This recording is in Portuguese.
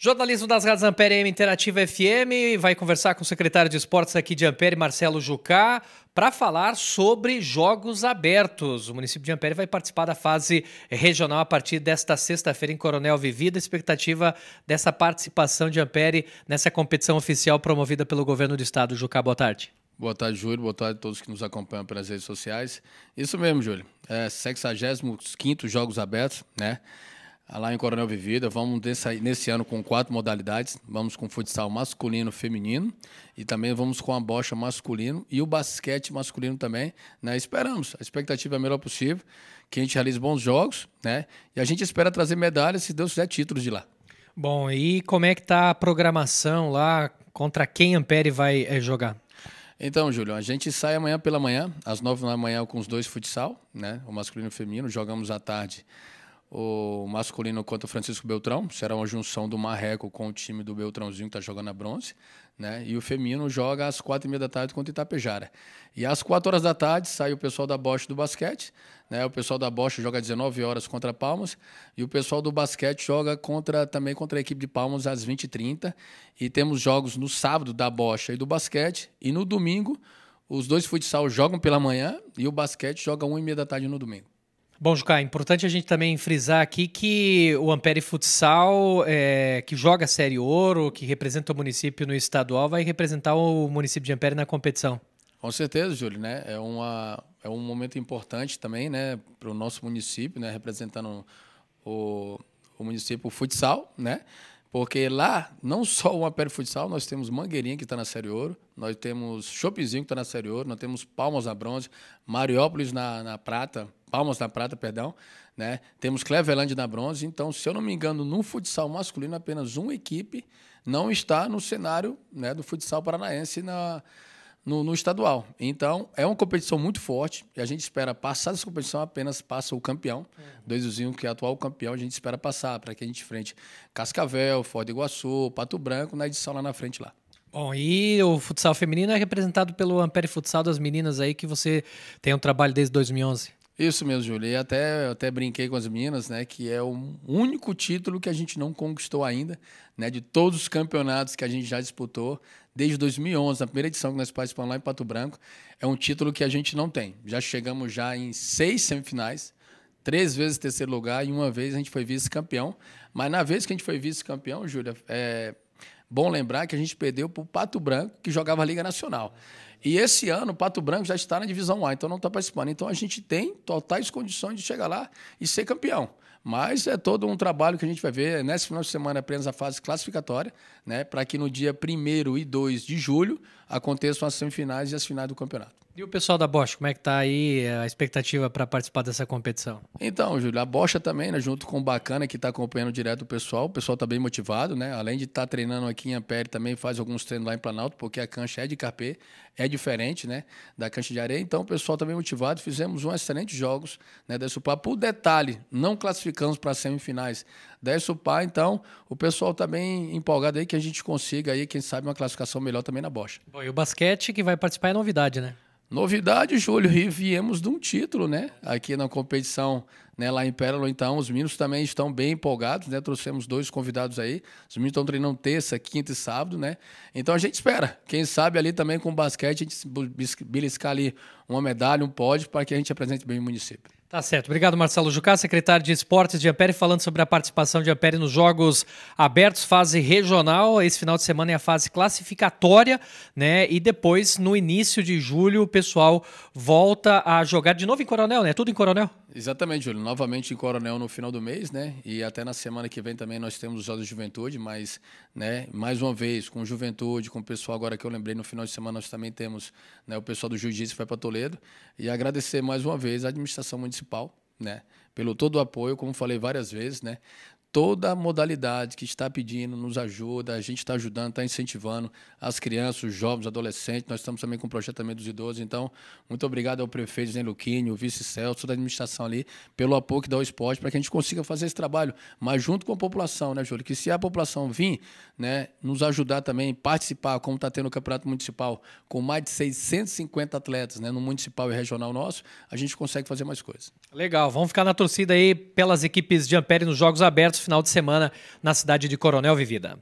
Jornalismo das Rádios Ampere M Interativa FM vai conversar com o secretário de Esportes aqui de Ampere, Marcelo Jucá, para falar sobre jogos abertos. O município de Ampere vai participar da fase regional a partir desta sexta-feira em Coronel Vivida. Expectativa dessa participação de Ampere nessa competição oficial promovida pelo governo do estado. Jucá, boa tarde. Boa tarde, Júlio. Boa tarde a todos que nos acompanham pelas redes sociais. Isso mesmo, Júlio. É, 65 Jogos Abertos, né? Ah, lá em Coronel Vivida. Vamos nesse ano com quatro modalidades. Vamos com futsal masculino, feminino e também vamos com a bocha masculino e o basquete masculino também. Né? Esperamos. A expectativa é a melhor possível, que a gente realize bons jogos, né? E a gente espera trazer medalhas, se Deus quiser, títulos de lá. Bom, e como é que tá a programação lá? Contra quem Ampere vai é, jogar? Então, Júlio, a gente sai amanhã pela manhã, às nove da manhã com os dois futsal, né? O masculino e o feminino. Jogamos à tarde o masculino contra o Francisco Beltrão, será uma junção do Marreco com o time do Beltrãozinho que está jogando a bronze, né? E o feminino joga às quatro e meia da tarde contra o Itapejara. E às quatro horas da tarde sai o pessoal da Bosch do basquete, né? O pessoal da Bosch joga às 19 horas contra Palmas e o pessoal do basquete joga contra também contra a equipe de Palmas às 20 e 30 E temos jogos no sábado da Bosch e do basquete e no domingo os dois futsal jogam pela manhã e o basquete joga uma e meia da tarde no domingo. Bom, Juca, é importante a gente também frisar aqui que o Ampere Futsal, é, que joga a Série Ouro, que representa o município no estadual, vai representar o município de Ampere na competição. Com certeza, Júlio, né? É, uma, é um momento importante também né, para o nosso município, né, representando o, o município futsal, né? Porque lá, não só o Ampere Futsal, nós temos Mangueirinha, que está na Série Ouro, nós temos Chopezinho, que está na Série Ouro, nós temos Palmas na Bronze, Mariópolis na, na Prata, Palmas da Prata, perdão, né? Temos Cleveland na bronze. Então, se eu não me engano, no futsal masculino, apenas uma equipe não está no cenário né, do futsal paranaense na, no, no, estadual. Então, é uma competição muito forte e a gente espera passar essa competição, apenas passa o campeão, uhum. É. Doizuzinho, que é atual campeão, a gente espera passar para que a gente frente Cascavel, Ford Iguaçu, Pato Branco, na edição lá na frente lá. Bom, e o futsal feminino é representado pelo Ampere Futsal das meninas aí, que você tem um trabalho desde 2011. Isso mesmo, Júlio. E até, até brinquei com as meninas, né? Que é o único título que a gente não conquistou ainda, né? De todos os campeonatos que a gente já disputou, desde 2011, na primeira edição que nós participamos lá em Pato Branco, é um título que a gente não tem. Já chegamos já em seis semifinais, três vezes terceiro lugar e uma vez a gente foi vice-campeão. Mas na vez que a gente foi vice-campeão, Júlia, é, Bom lembrar que a gente perdeu para o Pato Branco, que jogava a Liga Nacional. E esse ano o Pato Branco já está na divisão A, então não está participando. Então a gente tem totais condições de chegar lá e ser campeão. Mas é todo um trabalho que a gente vai ver. Nesse final de semana, apenas a fase classificatória, né, para que no dia 1 e 2 de julho aconteçam as semifinais e as finais do campeonato. E o pessoal da Bosch, como é que está aí a expectativa para participar dessa competição? Então, Júlio, a Bosch também, né, junto com o Bacana, que está acompanhando direto o pessoal, o pessoal está bem motivado, né? Além de estar tá treinando aqui em Ampere, também faz alguns treinos lá em Planalto, porque a cancha é de carpê, é diferente, né, da cancha de areia. Então, o pessoal está bem motivado, fizemos um excelente jogos, né, da Supá. Por detalhe, não classificamos para semifinais da Supá, então o pessoal está bem empolgado aí que a gente consiga aí, quem sabe, uma classificação melhor também na Bosch. Bom, e o basquete que vai participar é novidade, né? Novidade, Júlio, e viemos de um título, né? Aqui na competição, né, lá em Pérola, então os meninos também estão bem empolgados, né? Trouxemos dois convidados aí. Os meninos estão treinando terça, quinta e sábado, né? Então a gente espera. Quem sabe ali também com basquete a gente beliscar ali uma medalha, um pódio para que a gente apresente bem o município. Tá certo. Obrigado, Marcelo Jucá, secretário de Esportes de Ampere, falando sobre a participação de Ampere nos Jogos Abertos, fase regional. Esse final de semana é a fase classificatória, né? E depois, no início de julho, o pessoal volta a jogar de novo em Coronel, né? Tudo em Coronel? Exatamente, Júlio. Novamente em Coronel no final do mês, né? E até na semana que vem também nós temos os Jogos de Juventude, mas, né, mais uma vez, com Juventude, com o pessoal agora que eu lembrei, no final de semana nós também temos né, o pessoal do Jiu-Jitsu que vai para Toledo. E agradecer mais uma vez a administração municipal, né? pelo todo o apoio, como falei várias vezes, né? Toda modalidade que está pedindo nos ajuda, a gente está ajudando, está incentivando as crianças, os jovens, os adolescentes. Nós estamos também com o projeto também dos idosos. Então, muito obrigado ao prefeito Zé Luquinho, o vice Celso, toda a administração ali, pelo apoio que dá ao esporte, para que a gente consiga fazer esse trabalho, mas junto com a população, né, Júlio? Que se a população vir, né, nos ajudar também, participar, como está tendo o Campeonato Municipal, com mais de 650 atletas né, no municipal e regional nosso, a gente consegue fazer mais coisas. Legal, vamos ficar na torcida torcida aí pelas equipes de Ampere nos Jogos Abertos, final de semana, na cidade de Coronel Vivida.